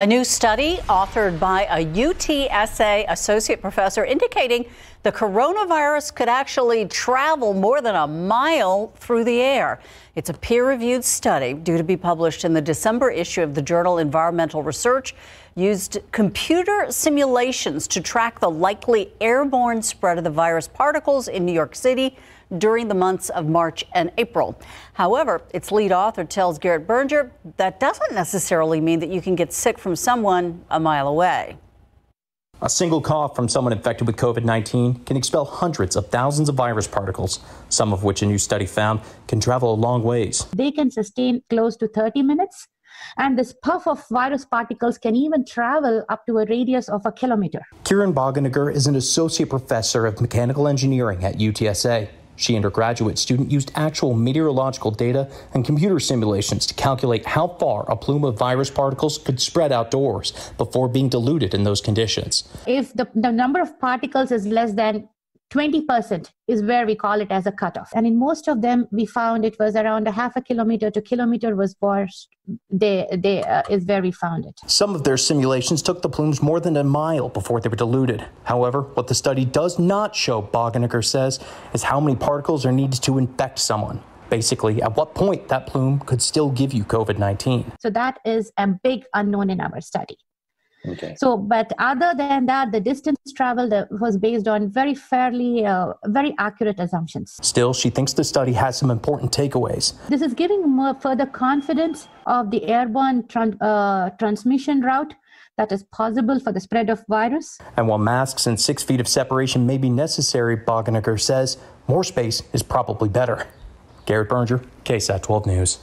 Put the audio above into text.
A new study authored by a UTSA associate professor indicating the coronavirus could actually travel more than a mile through the air. It's a peer reviewed study due to be published in the December issue of the journal Environmental Research, used computer simulations to track the likely airborne spread of the virus particles in New York City during the months of March and April. However, its lead author tells Garrett Berger that doesn't necessarily mean that you can get sick from from someone a mile away. A single cough from someone infected with COVID 19 can expel hundreds of thousands of virus particles, some of which a new study found can travel a long ways. They can sustain close to 30 minutes, and this puff of virus particles can even travel up to a radius of a kilometer. Kieran Boganiger is an associate professor of mechanical engineering at UTSA. She and her graduate student used actual meteorological data and computer simulations to calculate how far a plume of virus particles could spread outdoors before being diluted in those conditions. If the, the number of particles is less than 20% is where we call it as a cutoff. And in most of them, we found it was around a half a kilometer to kilometer was where they, they, uh, is where we found it. Some of their simulations took the plumes more than a mile before they were diluted. However, what the study does not show, Bogeniker says, is how many particles are needed to infect someone basically at what point that plume could still give you COVID 19. So that is a big unknown in our study. Okay. So, but other than that, the distance traveled was based on very fairly, uh, very accurate assumptions. Still, she thinks the study has some important takeaways. This is giving more further confidence of the airborne tran- uh, transmission route that is possible for the spread of virus. And while masks and six feet of separation may be necessary, Boganaker says more space is probably better. Garrett Berger, KSAT 12 News.